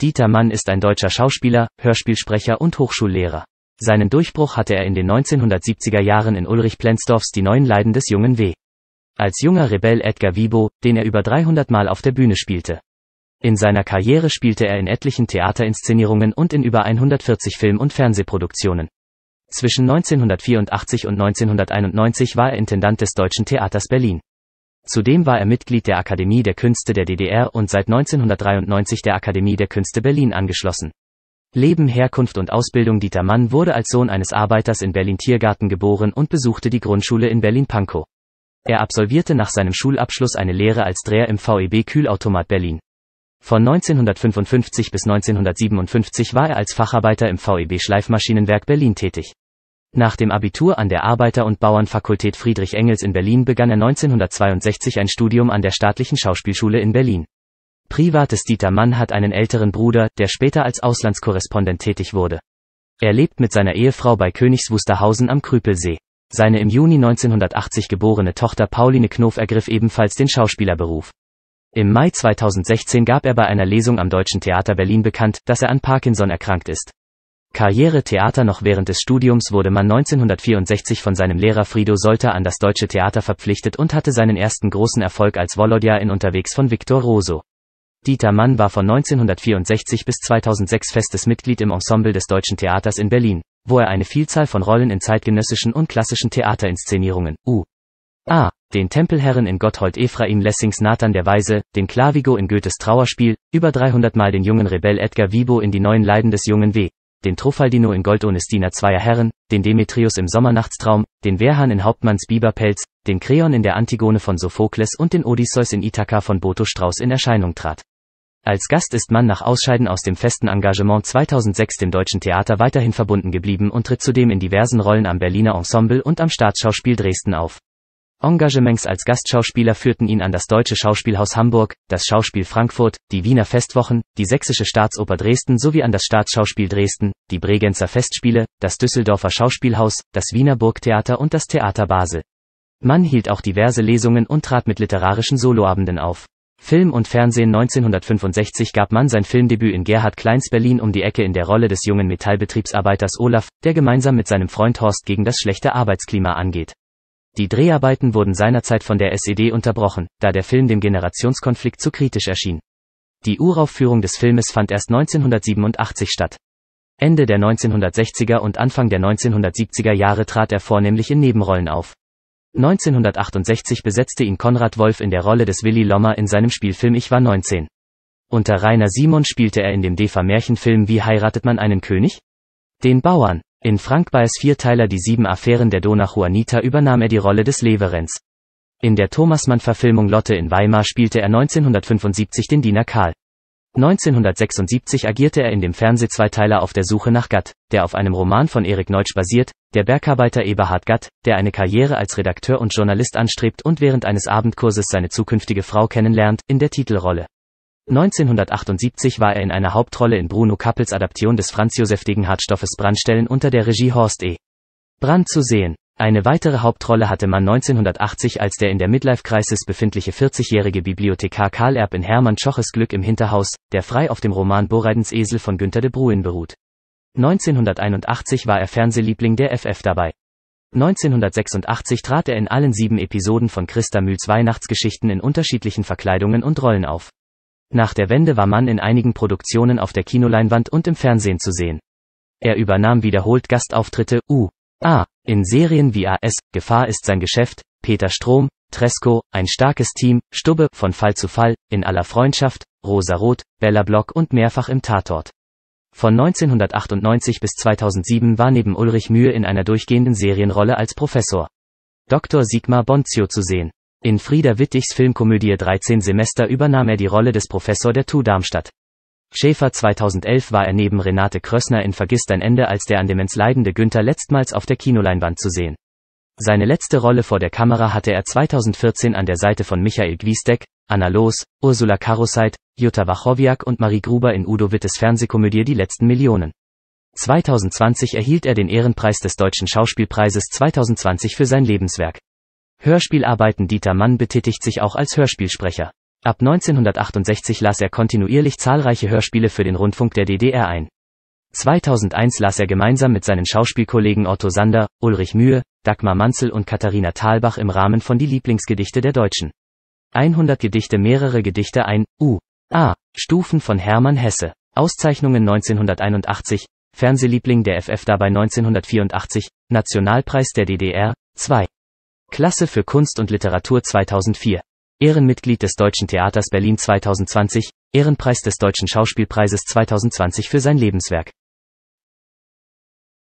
Dieter Mann ist ein deutscher Schauspieler, Hörspielsprecher und Hochschullehrer. Seinen Durchbruch hatte er in den 1970er Jahren in Ulrich Plenzdorfs Die neuen Leiden des jungen W. Als junger Rebell Edgar Wibo, den er über 300 Mal auf der Bühne spielte. In seiner Karriere spielte er in etlichen Theaterinszenierungen und in über 140 Film- und Fernsehproduktionen. Zwischen 1984 und 1991 war er Intendant des Deutschen Theaters Berlin. Zudem war er Mitglied der Akademie der Künste der DDR und seit 1993 der Akademie der Künste Berlin angeschlossen. Leben, Herkunft und Ausbildung Dieter Mann wurde als Sohn eines Arbeiters in Berlin-Tiergarten geboren und besuchte die Grundschule in Berlin-Pankow. Er absolvierte nach seinem Schulabschluss eine Lehre als Dreher im VEB Kühlautomat Berlin. Von 1955 bis 1957 war er als Facharbeiter im VEB Schleifmaschinenwerk Berlin tätig. Nach dem Abitur an der Arbeiter- und Bauernfakultät Friedrich Engels in Berlin begann er 1962 ein Studium an der Staatlichen Schauspielschule in Berlin. Privates Dieter Mann hat einen älteren Bruder, der später als Auslandskorrespondent tätig wurde. Er lebt mit seiner Ehefrau bei Königs Wusterhausen am Krüpelsee. Seine im Juni 1980 geborene Tochter Pauline Knof ergriff ebenfalls den Schauspielerberuf. Im Mai 2016 gab er bei einer Lesung am Deutschen Theater Berlin bekannt, dass er an Parkinson erkrankt ist. Karriere Theater Noch während des Studiums wurde man 1964 von seinem Lehrer Frido Solter an das Deutsche Theater verpflichtet und hatte seinen ersten großen Erfolg als Volodya in Unterwegs von Viktor Roso. Dieter Mann war von 1964 bis 2006 festes Mitglied im Ensemble des Deutschen Theaters in Berlin, wo er eine Vielzahl von Rollen in zeitgenössischen und klassischen Theaterinszenierungen, u. a. den Tempelherren in Gotthold Ephraim Lessings Nathan der Weise, den Clavigo in Goethes Trauerspiel, über 300 Mal den jungen Rebell Edgar Vibo in die neuen Leiden des jungen W den Truffaldino in Gold zweier Herren, den Demetrius im Sommernachtstraum, den Wehrhahn in Hauptmanns Biberpelz, den Kreon in der Antigone von Sophokles und den Odysseus in Ithaka von Boto Strauß in Erscheinung trat. Als Gast ist man nach Ausscheiden aus dem festen Engagement 2006 dem Deutschen Theater weiterhin verbunden geblieben und tritt zudem in diversen Rollen am Berliner Ensemble und am Staatsschauspiel Dresden auf. Engagements als Gastschauspieler führten ihn an das Deutsche Schauspielhaus Hamburg, das Schauspiel Frankfurt, die Wiener Festwochen, die Sächsische Staatsoper Dresden sowie an das Staatsschauspiel Dresden, die Bregenzer Festspiele, das Düsseldorfer Schauspielhaus, das Wiener Burgtheater und das Theater Basel. Mann hielt auch diverse Lesungen und trat mit literarischen Soloabenden auf. Film und Fernsehen 1965 gab Mann sein Filmdebüt in Gerhard Kleins Berlin um die Ecke in der Rolle des jungen Metallbetriebsarbeiters Olaf, der gemeinsam mit seinem Freund Horst gegen das schlechte Arbeitsklima angeht. Die Dreharbeiten wurden seinerzeit von der SED unterbrochen, da der Film dem Generationskonflikt zu kritisch erschien. Die Uraufführung des Filmes fand erst 1987 statt. Ende der 1960er und Anfang der 1970er Jahre trat er vornehmlich in Nebenrollen auf. 1968 besetzte ihn Konrad Wolf in der Rolle des Willi Lommer in seinem Spielfilm Ich war 19. Unter Rainer Simon spielte er in dem DEFA-Märchenfilm Wie heiratet man einen König? Den Bauern. In Frank Beis Vierteiler Die sieben Affären der Dona Juanita übernahm er die Rolle des Leverenz. In der Thomasmann-Verfilmung Lotte in Weimar spielte er 1975 den Diener Karl. 1976 agierte er in dem Fernsehzweiteiler auf der Suche nach Gatt, der auf einem Roman von Erik Neutsch basiert, der Bergarbeiter Eberhard Gatt, der eine Karriere als Redakteur und Journalist anstrebt und während eines Abendkurses seine zukünftige Frau kennenlernt, in der Titelrolle. 1978 war er in einer Hauptrolle in Bruno Kappels Adaption des Franz-Josef Hartstoffes Brandstellen unter der Regie Horst E. Brand zu sehen. Eine weitere Hauptrolle hatte man 1980 als der in der Midlife-Crisis befindliche 40-jährige Bibliothekar Karl Erb in Hermann Schoches Glück im Hinterhaus, der frei auf dem Roman Boreidens Esel von Günter de Bruin beruht. 1981 war er Fernsehliebling der FF dabei. 1986 trat er in allen sieben Episoden von Christa Mühls Weihnachtsgeschichten in unterschiedlichen Verkleidungen und Rollen auf. Nach der Wende war Mann in einigen Produktionen auf der Kinoleinwand und im Fernsehen zu sehen. Er übernahm wiederholt Gastauftritte, u.a. in Serien wie AS, Gefahr ist sein Geschäft, Peter Strom, Tresco, ein starkes Team, Stubbe, von Fall zu Fall, in aller Freundschaft, Rosa Roth, Bella Block und mehrfach im Tatort. Von 1998 bis 2007 war neben Ulrich Mühe in einer durchgehenden Serienrolle als Professor Dr. Sigmar Bonzio zu sehen. In Frieda Wittichs Filmkomödie 13 Semester übernahm er die Rolle des Professor der TU Darmstadt. Schäfer 2011 war er neben Renate Krössner in Vergiss dein Ende als der an Demenz leidende Günther letztmals auf der Kinoleinwand zu sehen. Seine letzte Rolle vor der Kamera hatte er 2014 an der Seite von Michael Gwiesdeck, Anna Loos, Ursula Karusait, Jutta Wachowiak und Marie Gruber in Udo Wittes Fernsehkomödie Die letzten Millionen. 2020 erhielt er den Ehrenpreis des Deutschen Schauspielpreises 2020 für sein Lebenswerk. Hörspielarbeiten Dieter Mann betätigt sich auch als Hörspielsprecher. Ab 1968 las er kontinuierlich zahlreiche Hörspiele für den Rundfunk der DDR ein. 2001 las er gemeinsam mit seinen Schauspielkollegen Otto Sander, Ulrich Mühe, Dagmar Manzel und Katharina Thalbach im Rahmen von Die Lieblingsgedichte der Deutschen. 100 Gedichte mehrere Gedichte ein, U. A. Stufen von Hermann Hesse. Auszeichnungen 1981, Fernsehliebling der FF dabei 1984, Nationalpreis der DDR, 2. Klasse für Kunst und Literatur 2004. Ehrenmitglied des Deutschen Theaters Berlin 2020, Ehrenpreis des Deutschen Schauspielpreises 2020 für sein Lebenswerk.